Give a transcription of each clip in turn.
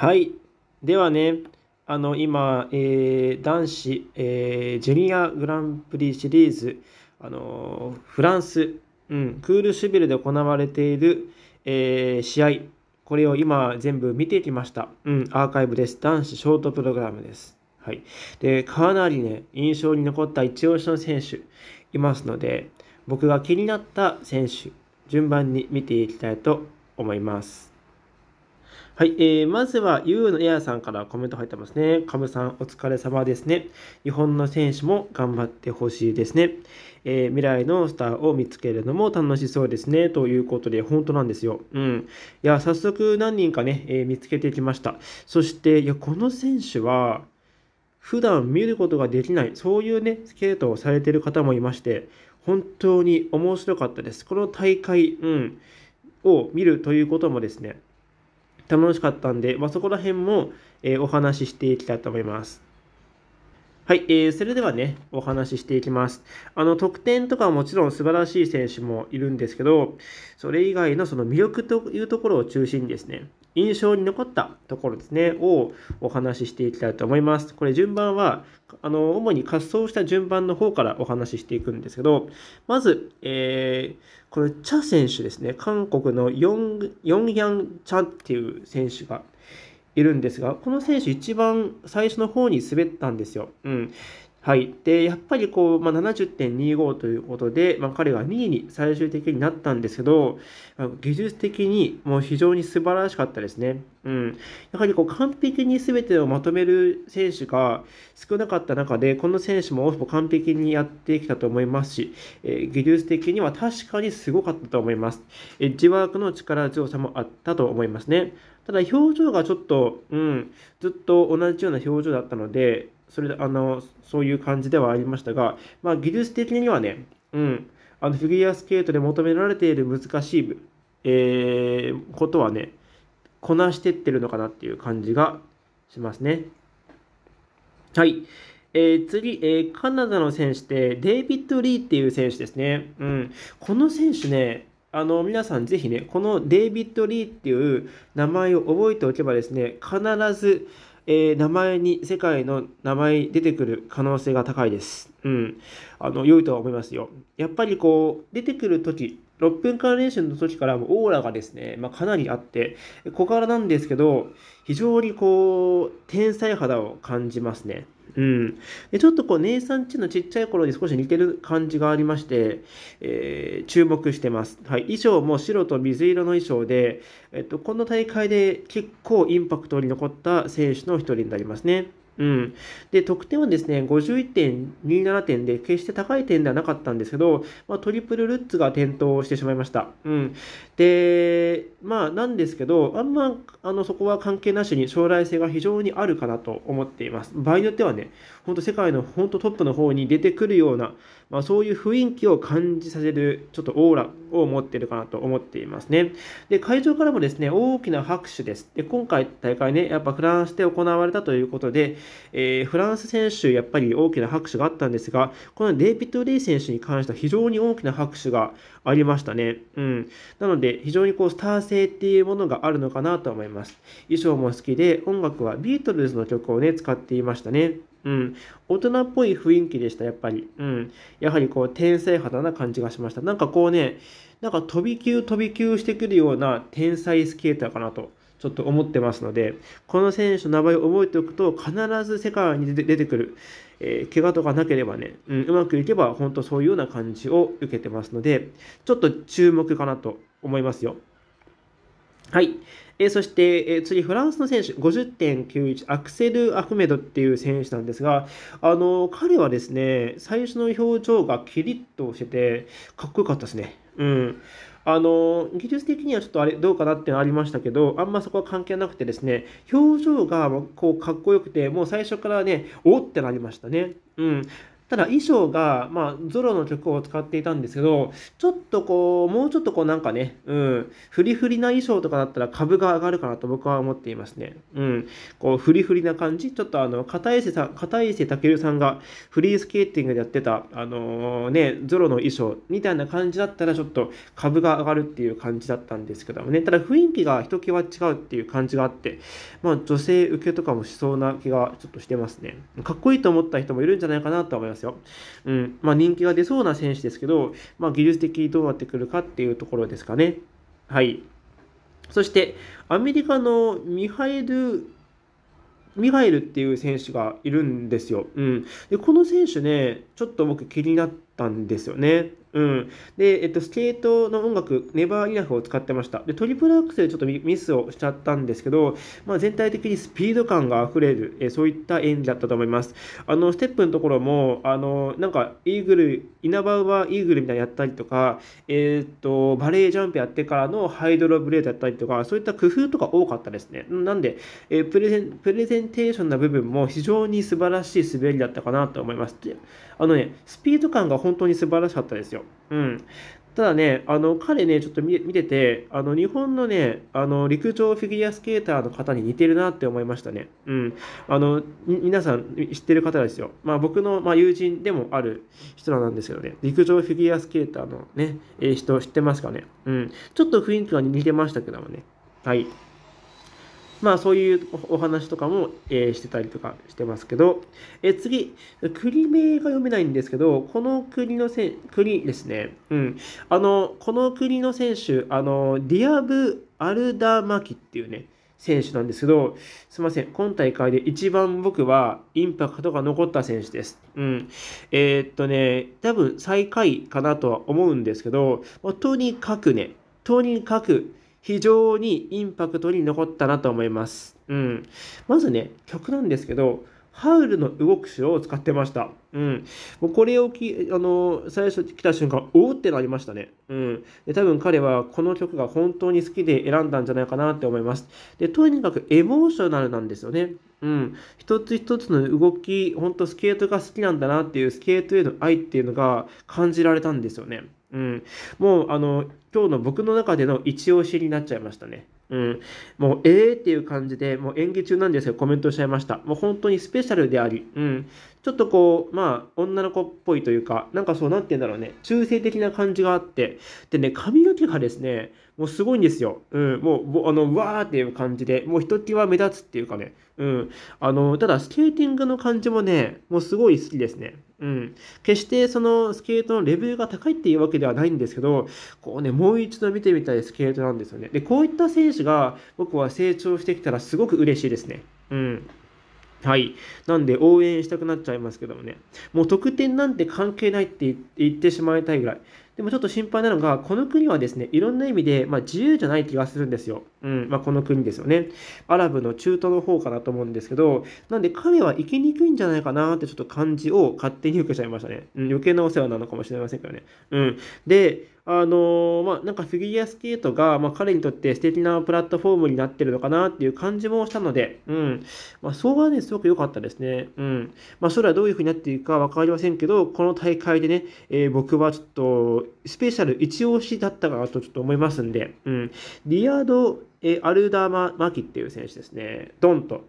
はい。ではね、あの今、えー、男子、えー、ジュニアグランプリシリーズ、あのー、フランス、うん、クールシュビルで行われている、え試合、これを今全部見てきました。うん、アーカイブです。男子ショートプログラムです。はい。で、かなりね、印象に残った一押しの選手いますので、僕が気になった選手、順番に見ていきたいと思います。はい、えー、まずはうのエアさんからコメント入ってますね。カムさん、お疲れ様ですね。日本の選手も頑張ってほしいですね、えー、未来のスターを見つけるのも楽しそうですね。ということで、本当なんですよ。うん。いや、早速何人かね、えー、見つけてきました。そして、いや、この選手は、普段見ることができない、そういうね、スケートをされてる方もいまして、本当に面白かったです。この大会、うん、を見るということもですね、楽しかったんで、まあ、そこら辺も、えお話ししていきたいと思います。はい、えー、それではね、お話ししていきます。あの、得点とかはもちろん素晴らしい選手もいるんですけど、それ以外のその魅力というところを中心にですね、印象に残ったところですね、をお話ししていきたいと思います。これ順番は、あの、主に滑走した順番の方からお話ししていくんですけど、まず、えー、これ、チャ選手ですね、韓国のヨン、ヨンヤンチャっていう選手が、いるんですが、この選手一番最初の方に滑ったんですよ。うん。はい。で、やっぱりこう、まあ、70.25ということで、まあ、彼が2位に最終的になったんですけど、技術的にもう非常に素晴らしかったですね。うん。やはりこう、完璧に全てをまとめる選手が少なかった中で、この選手も完璧にやってきたと思いますし、えー、技術的には確かにすごかったと思います。エッジワークの力強さもあったと思いますね。ただ表情がちょっと、うん、ずっと同じような表情だったので、それで、あの、そういう感じではありましたが、まあ、技術的にはね、うん、あの、フィギュアスケートで求められている難しい、えー、ことはね、こなしてってるのかなっていう感じがしますね。はい。えー、次、えー、カナダの選手で、デイビッド・リーっていう選手ですね。うん。この選手ね、あの、皆さんぜひね、このデイビッド・リーっていう名前を覚えておけばですね、必ず、えー、名前に、世界の名前出てくる可能性が高いです。うん。あの、良いとは思いますよ。やっぱりこう、出てくるとき、6分間練習の時からもオーラがですね、まあ、かなりあって、小柄なんですけど、非常にこう、天才肌を感じますね。うん、でちょっとこう姉さんちのちっちゃい頃に少し似てる感じがありまして、えー、注目してます、はい、衣装も白と水色の衣装で、えっと、この大会で結構インパクトに残った選手の一人になりますね。うん、で得点はですね51.27点で決して高い点ではなかったんですけど、まあ、トリプルルッツが転倒してしまいました、うん、でまあなんですけどあんまあのそこは関係なしに将来性が非常にあるかなと思っています場合によってはね本当世界の本当トップの方に出てくるようなまあ、そういう雰囲気を感じさせる、ちょっとオーラを持ってるかなと思っていますね。で、会場からもですね、大きな拍手です。で、今回大会ね、やっぱフランスで行われたということで、えー、フランス選手、やっぱり大きな拍手があったんですが、このデイピッド・レイ選手に関しては非常に大きな拍手がありましたね。うん。なので、非常にこう、スター性っていうものがあるのかなと思います。衣装も好きで、音楽はビートルズの曲をね、使っていましたね。うん。大人っぽい雰囲気でした、やっぱり。うん。やはりこう、天才肌な感じがしました。なんかこうね、なんか飛び級飛び級してくるような天才スケーターかなと。ちょっと思ってますので、この選手の名前を覚えておくと、必ず世界に出てくる、えー、怪我とかなければね、うん、うまくいけば、本当そういうような感じを受けてますので、ちょっと注目かなと思いますよ。はい。えそして、え次、フランスの選手、50.91、アクセル・アフメドっていう選手なんですが、あの彼はですね、最初の表情がキリッとしてて、かっこよかったですね。うん。あの技術的にはちょっとあれどうかなってありましたけど、あんまそこは関係なくてですね、表情がこうかっこよくて、もう最初からね、おってなりましたね。うん。ただ衣装が、まあ、ゾロの曲を使っていたんですけど、ちょっとこう、もうちょっとこうなんかね、うん、フリフリな衣装とかだったら株が上がるかなと僕は思っていますね。うん、こう、フリフリな感じ。ちょっとあの、片石さん、片石武さんがフリースケーティングでやってた、あのー、ね、ゾロの衣装みたいな感じだったらちょっと株が上がるっていう感じだったんですけどもね、ただ雰囲気が一際違うっていう感じがあって、まあ、女性受けとかもしそうな気がちょっとしてますね。かっこいいと思った人もいるんじゃないかなと思います。ますよ。うんまあ、人気が出そうな選手ですけど、まあ、技術的にどうなってくるかっていうところですかね。はい、そしてアメリカのミハエル・ミハイルっていう選手がいるんですよ。うん、でこの選手ね、ちょっと僕気になったんですよね。うん。で、えっと、スケートの音楽、ネバーイナフを使ってました。で、トリプルアクセルちょっとミスをしちゃったんですけど、まあ、全体的にスピード感が溢れる、えそういった演技だったと思います。あの、ステップのところも、あの、なんか、イーグル、稲葉はイーグルみたいなのやったりとか、えー、っと、バレージャンプやってからのハイドロブレードやったりとか、そういった工夫とか多かったですね。なんで、えプレゼン、プレゼンテーションな部分も非常に素晴らしい滑りだったかなと思います。あのね、スピード感が本当に素晴らしかったですよ。うん。ただね、あの彼ね、ちょっと見てて、あの日本のね、あの陸上フィギュアスケーターの方に似てるなって思いましたね。うん。あの、皆さん知ってる方ですよ。まあ僕の、まあ、友人でもある人なんですけどね、陸上フィギュアスケーターのね、えー、人知ってますかね。うん。ちょっと雰囲気が似てましたけどもね。はい。まあそういうお話とかも、えー、してたりとかしてますけど、えー、次、国名が読めないんですけど、この国のせ国ですね、うん、あの、この国の選手、あの、ディアブ・アルダマキっていうね、選手なんですけど、すみません、今大会で一番僕はインパクトが残った選手です。うん。えー、っとね、多分最下位かなとは思うんですけど、とにかくね、とにかく非常にインパクトに残ったなと思います。うん。まずね、曲なんですけど、ハウルの動く城を使ってました。うん。もうこれをき、あの、最初来た瞬間、おおってなりましたね。うん。で、多分彼はこの曲が本当に好きで選んだんじゃないかなって思います。で、とにかくエモーショナルなんですよね。うん。一つ一つの動き、本当スケートが好きなんだなっていうスケートへの愛っていうのが感じられたんですよね。うん、もうあの今日の僕の中での一押しになっちゃいましたね。うん、もうええー、っていう感じでもう演技中なんですけどコメントしちゃいましたもう本当にスペシャルであり、うん、ちょっとこうまあ女の子っぽいというかなんかそうなんて言うんだろうね中性的な感じがあってでね髪の毛がですねもうすごいんですよ、うん、もうあのわーっていう感じでもうひときわ目立つっていうかね、うん、あのただスケーティングの感じもねもうすごい好きですねうん、決してそのスケートのレベルが高いっていうわけではないんですけど、こうね、もう一度見てみたいスケートなんですよね。で、こういった選手が僕は成長してきたらすごく嬉しいですね。うん。はい。なんで応援したくなっちゃいますけどもね。もう得点なんて関係ないって言ってしまいたいぐらい。でもちょっと心配なのが、この国はですね、いろんな意味で、まあ、自由じゃない気がするんですよ。うん、まあ、この国ですよね。アラブの中東の方かなと思うんですけど、なんで彼は行きにくいんじゃないかなってちょっと感じを勝手に受けちゃいましたね。うん、余計なお世話なのかもしれませんけどね。うん。で、あのまあ、なんかフィギュアスケートが、まあ、彼にとって素敵なプラットフォームになってるのかなっていう感じもしたので、うん。まあ、そうはね、すごく良かったですね。うん。まあ、それはどういうふうになっていくか分かりませんけど、この大会でね、えー、僕はちょっと、スペシャル一押しだったかなとちょっと思いますんで、うん。リアード・えアルダーマ・マキっていう選手ですね。ドンと。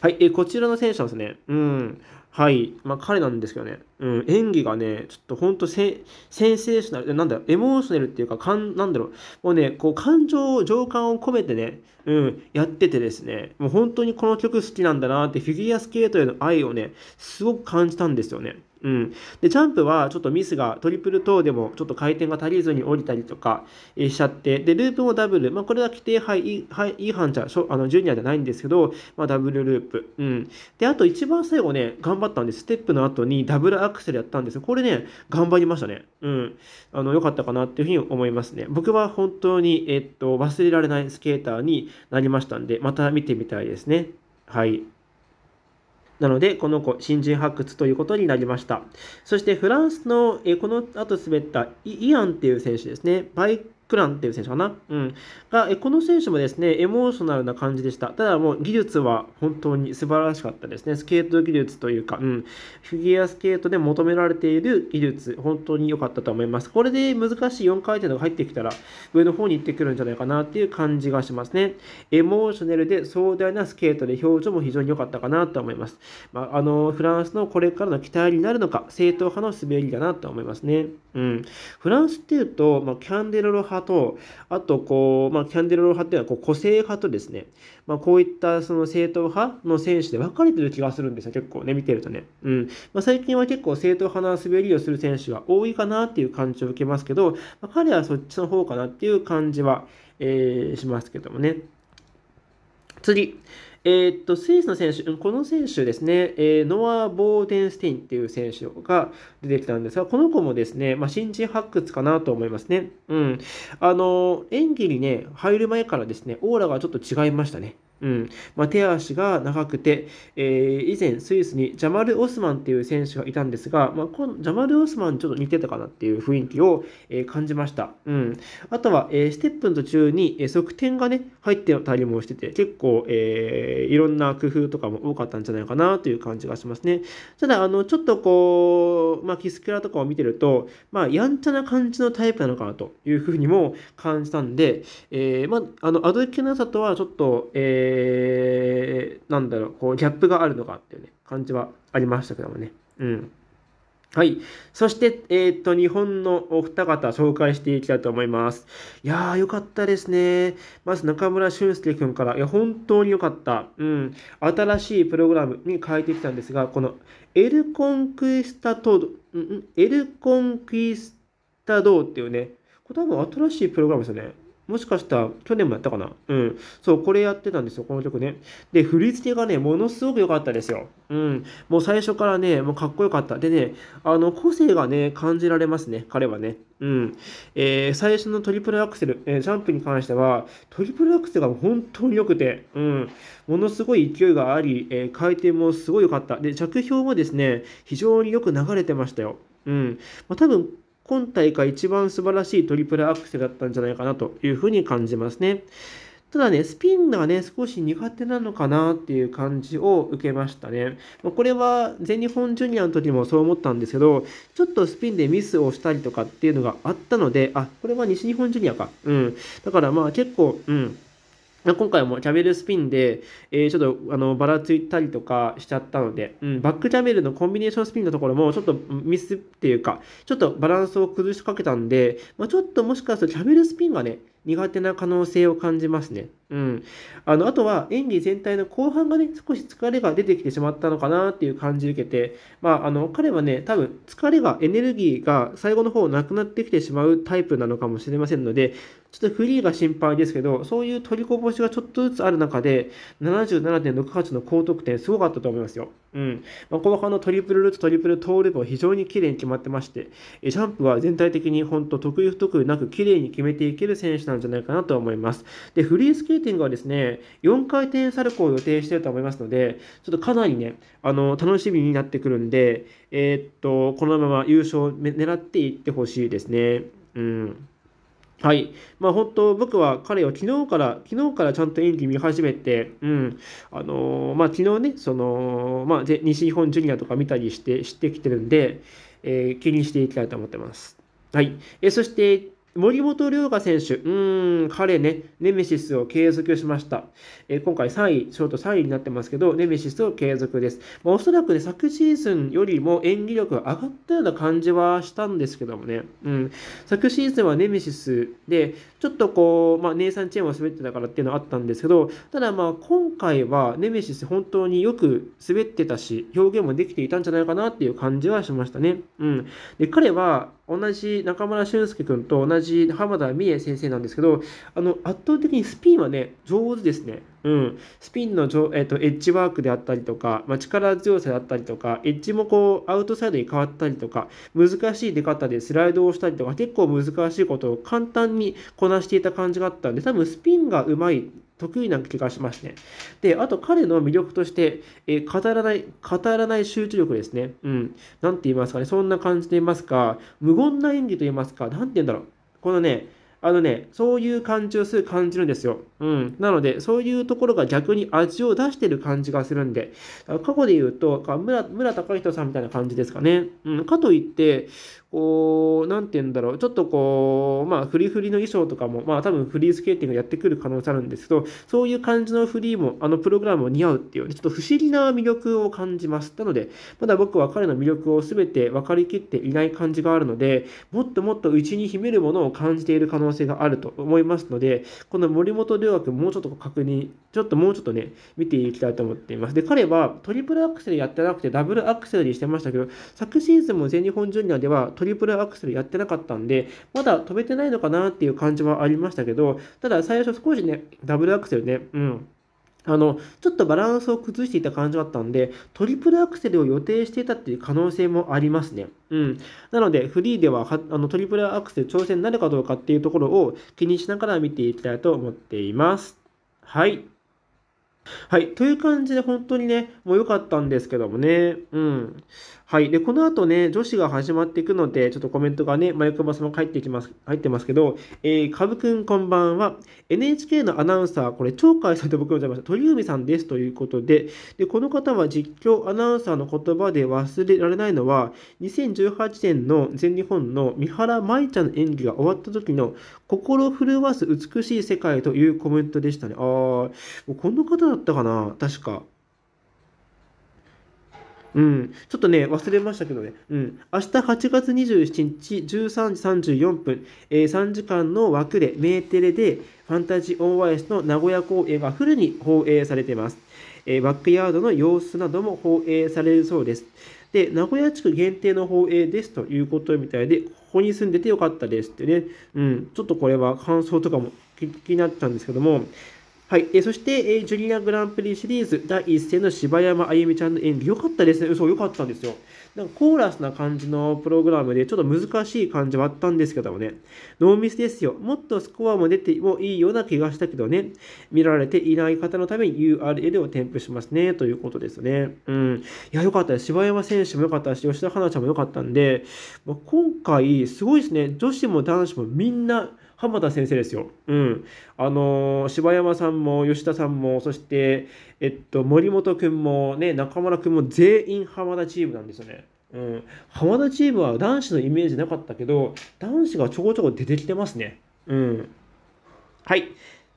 はい、えー、こちらの選手なんですね。うん。はい、まあ、彼なんですけどね、うん、演技がね、ちょっと本当センセーショナル、なんだエモーショナルっていうか、かんなんだろう、もうね、こう感情情感を込めてね、うん、やっててですね、もう本当にこの曲好きなんだなって、フィギュアスケートへの愛をね、すごく感じたんですよね。うん、でジャンプはちょっとミスがトリプル等でもちょっと回転が足りずに降りたりとかしちゃってでループもダブル、まあ、これは規定違反じゃあのジュニアじゃないんですけど、まあ、ダブルループ、うん、であと一番最後ね頑張ったんですステップの後にダブルアクセルやったんですよこれね頑張りましたね、うん、あの良かったかなっていうふうに思いますね僕は本当に、えっと忘れられないスケーターになりましたんでまた見てみたいですねはい。なので、この子、新人発掘ということになりました。そして、フランスの、えこの後滑ったイアンっていう選手ですね。バイクランっていう選手かな、うん、がこの選手もですねエモーショナルな感じでしたただもう技術は本当に素晴らしかったですねスケート技術というか、うん、フィギュアスケートで求められている技術本当に良かったと思いますこれで難しい4回転が入ってきたら上の方に行ってくるんじゃないかなっていう感じがしますねエモーショナルで壮大なスケートで表情も非常に良かったかなと思います、まあ、あのフランスのこれからの期待になるのか正統派の滑りだなと思いますね、うん、フランスっていうと、まあ、キャンデルロ派派と、あとこう、まあ、キャンデルロ派っていうのはこう個性派とですね、まあ、こういったその正統派の選手で分かれてる気がするんですよ、結構ね、見てるとね。うん。まあ、最近は結構正統派な滑りをする選手が多いかなっていう感じを受けますけど、まあ、彼はそっちの方かなっていう感じは、えー、しますけどもね。次、えー、っと、スイスの選手、この選手ですね、えー、ノア・ボーデンステインっていう選手が出てきたんですが、この子もですね、まあ、新人発掘かなと思いますね。うん。あの、演技にね、入る前からですね、オーラがちょっと違いましたね。うんまあ、手足が長くて、えー、以前スイスにジャマル・オスマンっていう選手がいたんですが、まあ、このジャマル・オスマンにちょっと似てたかなっていう雰囲気を、えー、感じました、うん、あとは、えー、ステップの途中に、え側転がね入ってたりもしてて結構、えいろんな工夫とかも多かったんじゃないかなという感じがしますねただあのちょっとこう、まあ、キスクラとかを見てると、まあ、やんちゃな感じのタイプなのかなというふうにも感じたんで、えまあ、あのアドリケナサとはちょっと、えーえー、なんだろう、こう、ギャップがあるのかっていうね、感じはありましたけどもね。うん。はい。そして、えっ、ー、と、日本のお二方紹介していきたいと思います。いやー、よかったですね。まず中村俊介君から、いや、本当によかった。うん。新しいプログラムに変えてきたんですが、この、エルコンクイスタトード、んエルコンクイスタドーっていうね、これ多分新しいプログラムですよね。もしかしたら去年もやったかなうん。そう、これやってたんですよ、この曲ね。で、振り付けがね、ものすごく良かったですよ。うん。もう最初からね、もうかっこよかった。でね、あの、個性がね、感じられますね、彼はね。うん。えー、最初のトリプルアクセル、えー、ジャンプに関しては、トリプルアクセルが本当に良くて、うん。ものすごい勢いがあり、えー、回転もすごい良かった。で、着氷もですね、非常によく流れてましたよ。うん。まあ、多分、今大会一番素晴らしいトリプルアクセルだったんじゃないかなというふうに感じますね。ただね、スピンがね、少し苦手なのかなっていう感じを受けましたね。これは全日本ジュニアの時もそう思ったんですけど、ちょっとスピンでミスをしたりとかっていうのがあったので、あ、これは西日本ジュニアか。うん。だからまあ結構、うん。今回もチャベルスピンで、えー、ちょっとあのばらついたりとかしちゃったので、うん、バックチャベルのコンビネーションスピンのところもちょっとミスっていうか、ちょっとバランスを崩しかけたんで、まあ、ちょっともしかするとチャベルスピンがね、苦手な可能性を感じますね。うん。あの、あとは演技全体の後半がね、少し疲れが出てきてしまったのかなっていう感じを受けて、まあ、あの、彼はね、多分疲れが、エネルギーが最後の方なくなってきてしまうタイプなのかもしれませんので、ちょっとフリーが心配ですけど、そういう取りこぼしがちょっとずつある中で、77.68の高得点すごかったと思いますよ。うん、まあ、後半のトリプルルーツ、トリプルトーループは非常に綺麗に決まってまして、ジャンプは全体的に本当得意不得意なく綺麗に決めていける選手なんじゃないかなと思います。で、フリースケーティングはですね、4回転サルコーを予定していると思いますので、ちょっとかなりね、あの、楽しみになってくるんで、えー、っと、このまま優勝狙っていってほしいですね。うん。はい。まあ本当、僕は彼を昨日から、昨日からちゃんと演技見始めて、うん。あのー、まあ昨日ね、その、まあ西日本ジュニアとか見たりして、知ってきてるんで、えー、気にしていきたいと思ってます。はい。えー、そして、森本涼河選手、うーん、彼ね、ネメシスを継続しました。え今回3位、ショート3位になってますけど、ネメシスを継続です。まあ、おそらくね、昨シーズンよりも演技力が上がったような感じはしたんですけどもね、うん、昨シーズンはネメシスで、ちょっとこう、まあ、ネイサン・チェーンは滑ってたからっていうのはあったんですけど、ただまあ、今回はネメシス本当によく滑ってたし、表現もできていたんじゃないかなっていう感じはしましたね。うん。で、彼は、同じ中村俊介君と同じ浜田美恵先生なんですけど、あの、圧倒的にスピンはね、上手ですね。うん。スピンのじょ、えっと、エッジワークであったりとか、まあ、力強さだったりとか、エッジもこう、アウトサイドに変わったりとか、難しい出方でスライドをしたりとか、結構難しいことを簡単にこなしていた感じがあったんで、多分スピンがうまい得意な気がしますね。で、あと彼の魅力として、えー、語らない、語らない集中力ですね。うん。なんて言いますかね、そんな感じと言いますか、無言な演技と言いますか、なんて言うんだろう。このね、あのね、そういう感じをする感じるんですよ。うん。なので、そういうところが逆に味を出してる感じがするんで、過去で言うと、村、村高人さんみたいな感じですかね。うん。かといって、こう、なんて言うんだろう、ちょっとこう、まあ、フリフリの衣装とかも、まあ、多分フリースケーティングやってくる可能性あるんですけど、そういう感じのフリーも、あのプログラムも似合うっていう、ね、ちょっと不思議な魅力を感じます。なので、まだ僕は彼の魅力を全て分かりきっていない感じがあるので、もっともっと内に秘めるものを感じている可能性があると思いますので、この森本良学もうちょっと確認、ちょっともうちょっとね、見ていきたいと思っています。で、彼はトリプルアクセルやってなくてダブルアクセルにしてましたけど、昨シーズンも全日本ジュニアではトリプルアクセルやってなかったんで、まだ飛べてないのかなっていう感じはありましたけど、ただ最初少しね、ダブルアクセルね、うん。あの、ちょっとバランスを崩していた感じだったんで、トリプルアクセルを予定していたっていう可能性もありますね。うん。なので、フリーでははあのトリプルアクセル挑戦になるかどうかっていうところを気にしながら見ていきたいと思っています。はい。はい。という感じで本当にね、もう良かったんですけどもね。うん。はい。で、この後ね、女子が始まっていくので、ちょっとコメントがね、マイクバスも入ってきます、入ってますけど、えー、かぶくんこんばんは。NHK のアナウンサー、これ、鳥海さんと僕呼んじゃいました。鳥海さんですということで、で、この方は実況アナウンサーの言葉で忘れられないのは、2018年の全日本の三原舞ちゃんの演技が終わった時の、心震わす美しい世界というコメントでしたね。あー、この方だったかな確か。うん、ちょっとね、忘れましたけどね、うん、明日8月27日13時34分、えー、3時間の枠で、メーテレで、ファンタジー・オン・ワイスの名古屋公演がフルに放映されています。えー、バックヤードの様子なども放映されるそうです。で、名古屋地区限定の放映ですということみたいで、ここに住んでてよかったですってね、うん、ちょっとこれは感想とかも気になっちゃうんですけども、はい、えそして、えー、ジュニアグランプリシリーズ第1戦の柴山あゆみちゃんの演技、良かったですね。そう、良かったんですよ。なんかコーラスな感じのプログラムで、ちょっと難しい感じはあったんですけどもね。ノーミスですよ。もっとスコアも出てもいいような気がしたけどね。見られていない方のために URL を添付しますね。ということですね。うん。いや、良かったです。柴山選手も良かったし、吉田花ちゃんも良かったんで、まあ、今回、すごいですね。女子も男子もみんな、浜田先生ですよ。うん。あの、柴山さんも吉田さんも、そして、えっと、森本君もね、中村君も全員浜田チームなんですよね。うん。浜田チームは男子のイメージなかったけど、男子がちょこちょこ出てきてますね。うん。はい。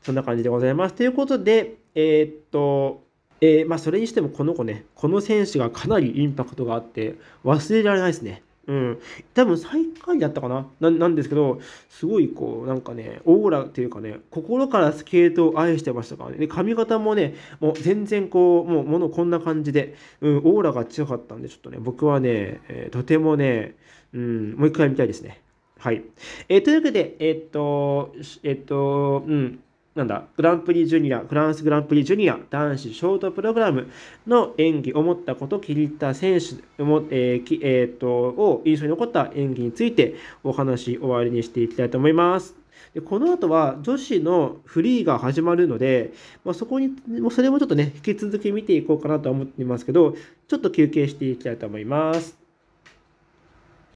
そんな感じでございます。ということで、えー、っと、えー、まあ、それにしてもこの子ね、この選手がかなりインパクトがあって、忘れられないですね。うん、多分最下位だったかななんですけど、すごいこう、なんかね、オーラっていうかね、心からスケートを愛してましたからね。で、髪型もね、もう全然こう、もうものこんな感じで、うん、オーラが強かったんで、ちょっとね、僕はね、えー、とてもね、うん、もう一回見たいですね。はい。えー、というわけで、えー、っと、えー、っと、うん。なんだ、グランプリジュニア、フランスグランプリジュニア男子ショートプログラムの演技、思ったこと、気に入った選手、えーえー、っとを印象に残った演技についてお話終わりにしていきたいと思います。でこの後は女子のフリーが始まるので、まあ、そこに、それもちょっとね、引き続き見ていこうかなとは思っていますけど、ちょっと休憩していきたいと思います。